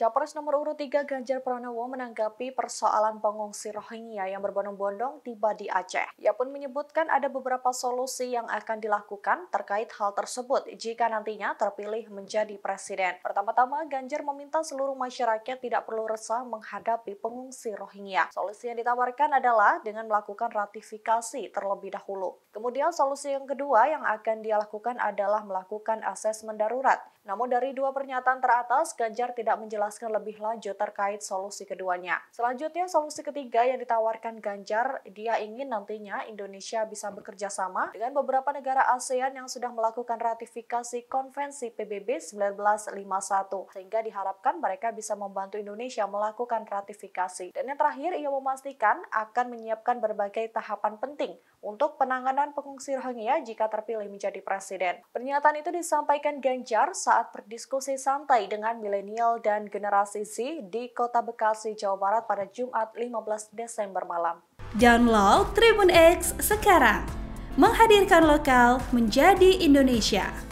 Capres nomor urut 3 Ganjar Pranowo menanggapi persoalan pengungsi Rohingya yang berbondong-bondong tiba di Aceh. Ia pun menyebutkan ada beberapa solusi yang akan dilakukan terkait hal tersebut jika nantinya terpilih menjadi presiden. Pertama-tama, Ganjar meminta seluruh masyarakat tidak perlu resah menghadapi pengungsi Rohingya. Solusi yang ditawarkan adalah dengan melakukan ratifikasi terlebih dahulu. Kemudian solusi yang kedua yang akan dia lakukan adalah melakukan asesmen darurat. Namun dari dua pernyataan teratas, Ganjar tidak menjelaskan menjelaskan lebih lanjut terkait solusi keduanya. Selanjutnya, solusi ketiga yang ditawarkan Ganjar, dia ingin nantinya Indonesia bisa bekerja sama dengan beberapa negara ASEAN yang sudah melakukan ratifikasi konvensi PBB 1951, sehingga diharapkan mereka bisa membantu Indonesia melakukan ratifikasi. Dan yang terakhir, ia memastikan akan menyiapkan berbagai tahapan penting untuk penanganan pengungsi Rohingya jika terpilih menjadi presiden. Pernyataan itu disampaikan Ganjar saat berdiskusi santai dengan milenial dan generasi Generasi Z di Kota Bekasi, Jawa Barat pada Jumat 15 Desember malam. Download Tribun X sekarang. Menghadirkan lokal menjadi Indonesia.